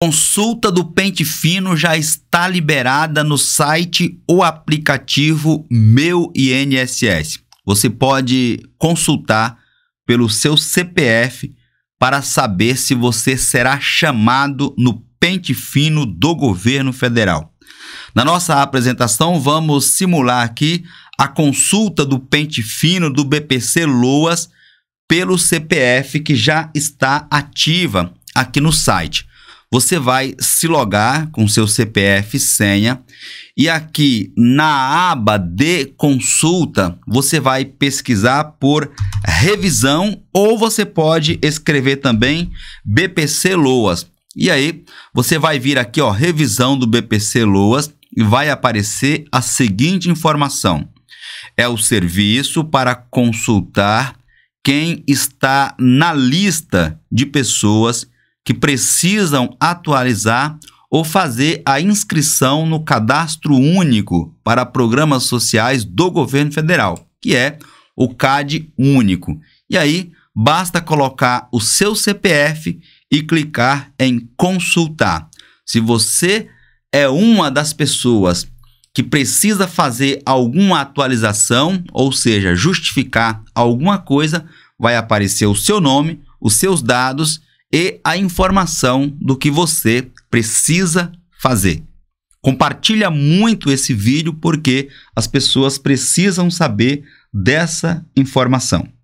Consulta do pente fino já está liberada no site ou aplicativo Meu INSS. Você pode consultar pelo seu CPF para saber se você será chamado no pente fino do governo federal. Na nossa apresentação, vamos simular aqui a consulta do pente fino do BPC Loas pelo CPF que já está ativa aqui no site. Você vai se logar com seu CPF senha e aqui na aba de consulta você vai pesquisar por revisão ou você pode escrever também BPC Loas. E aí você vai vir aqui ó, revisão do BPC Loas e vai aparecer a seguinte informação. É o serviço para consultar quem está na lista de pessoas que precisam atualizar ou fazer a inscrição no Cadastro Único para Programas Sociais do Governo Federal, que é o CAD Único. E aí, basta colocar o seu CPF e clicar em consultar. Se você é uma das pessoas que precisa fazer alguma atualização, ou seja, justificar alguma coisa, vai aparecer o seu nome, os seus dados e a informação do que você precisa fazer. Compartilha muito esse vídeo porque as pessoas precisam saber dessa informação.